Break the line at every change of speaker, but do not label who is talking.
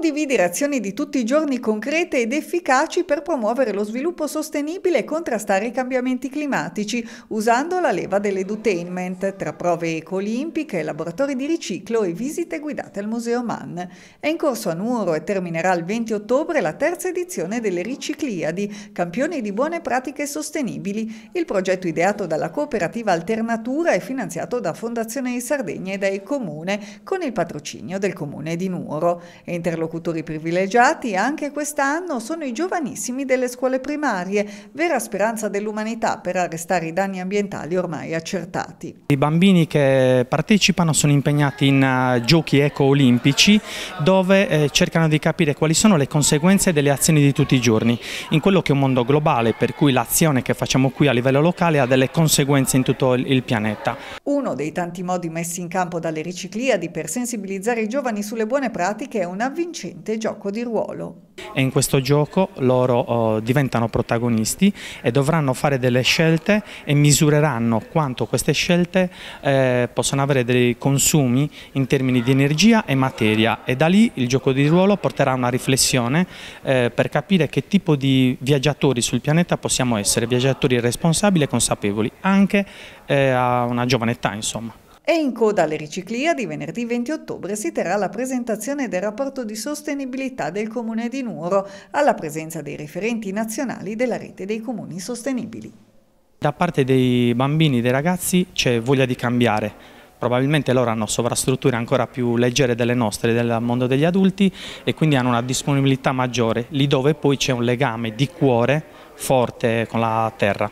condividere azioni di tutti i giorni concrete ed efficaci per promuovere lo sviluppo sostenibile e contrastare i cambiamenti climatici usando la leva dell'edutainment tra prove ecolimpiche, laboratori di riciclo e visite guidate al Museo Mann. È in corso a Nuoro e terminerà il 20 ottobre la terza edizione delle Ricicliadi, campioni di buone pratiche sostenibili, il progetto ideato dalla cooperativa Alternatura è finanziato da Fondazione di Sardegna e dai Comune con il patrocinio del Comune di Nuoro. Interlocuzione interlocutori privilegiati anche quest'anno sono i giovanissimi delle scuole primarie, vera speranza dell'umanità per arrestare i danni ambientali ormai accertati.
I bambini che partecipano sono impegnati in eh, giochi eco-olimpici dove eh, cercano di capire quali sono le conseguenze delle azioni di tutti i giorni, in quello che è un mondo globale per cui l'azione che facciamo qui a livello locale ha delle conseguenze in tutto il pianeta.
Uno dei tanti modi messi in campo dalle Ricicliadi per sensibilizzare i giovani sulle buone pratiche è un avvincente gioco di ruolo
e in questo gioco loro oh, diventano protagonisti e dovranno fare delle scelte e misureranno quanto queste scelte eh, possono avere dei consumi in termini di energia e materia e da lì il gioco di ruolo porterà a una riflessione eh, per capire che tipo di viaggiatori sul pianeta possiamo essere, viaggiatori responsabili e consapevoli anche eh, a una giovane età insomma.
E in coda alle riciclia di venerdì 20 ottobre si terrà la presentazione del rapporto di sostenibilità del Comune di Nuoro, alla presenza dei referenti nazionali della rete dei comuni sostenibili.
Da parte dei bambini, e dei ragazzi, c'è voglia di cambiare. Probabilmente loro hanno sovrastrutture ancora più leggere delle nostre, del mondo degli adulti e quindi hanno una disponibilità maggiore, lì dove poi c'è un legame di cuore forte con la terra.